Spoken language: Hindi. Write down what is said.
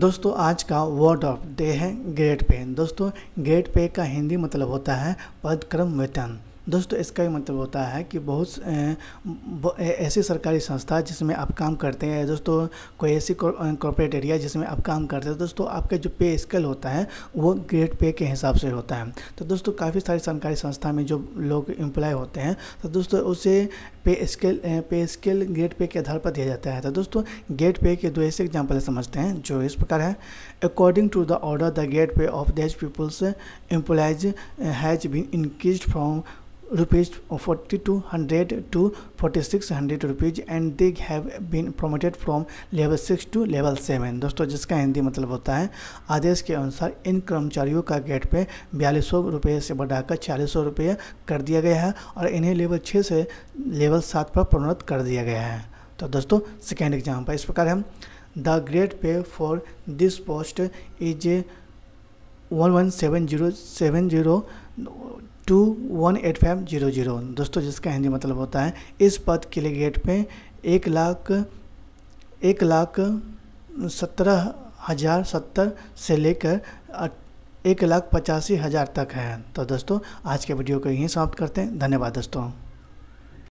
दोस्तों आज का वर्ड ऑफ डे है ग्रेट पे दोस्तों ग्रेट पे का हिंदी मतलब होता है पदक्रम वेतन दोस्तों इसका ही मतलब होता है कि बहुत ऐसी सरकारी संस्था जिसमें आप काम करते हैं दोस्तों कोई ऐसी कॉरपोरेट एरिया जिसमें आप काम करते हैं दोस्तों आपका जो पे स्केल होता है वो ग्रेड पे के हिसाब से होता है तो दोस्तों काफ़ी सारी सरकारी संस्था में जो लोग एम्प्लॉय होते हैं तो दोस्तों उसे पे स्केल पे स्केल ग्रेड पे के आधार पर दिया जाता है तो दोस्तों गेट पे के दो ऐसे एग्जाम्पल समझते हैं जो इस प्रकार है according to the order the grade pay of these peoples employees has been increase from rupees 4200 to 4600 rupees and they have been promoted from level 6 to level 7 दोस्तों जिसका हिंदी मतलब होता है आदेश के अनुसार इन कर्मचारियों का गेट पे बयालीस सौ रुपये से बढ़ाकर चालीस सौ रुपये कर दिया गया है और इन्हें लेवल छः से लेवल सात पर प्रोन्नत कर दिया गया है तो दोस्तों सेकेंड एग्जाम पर इस प्रकार हम the grade pay for this post is one one seven zero seven zero two one eight five zero zero दोस्तों जिसका हिंदी मतलब होता है इस पद के लिए गेट पे एक लाख एक लाख सत्रह हज़ार सत्तर से लेकर एक लाख पचासी हज़ार तक है तो दोस्तों आज के वीडियो को यहीं समाप्त करते हैं धन्यवाद दोस्तों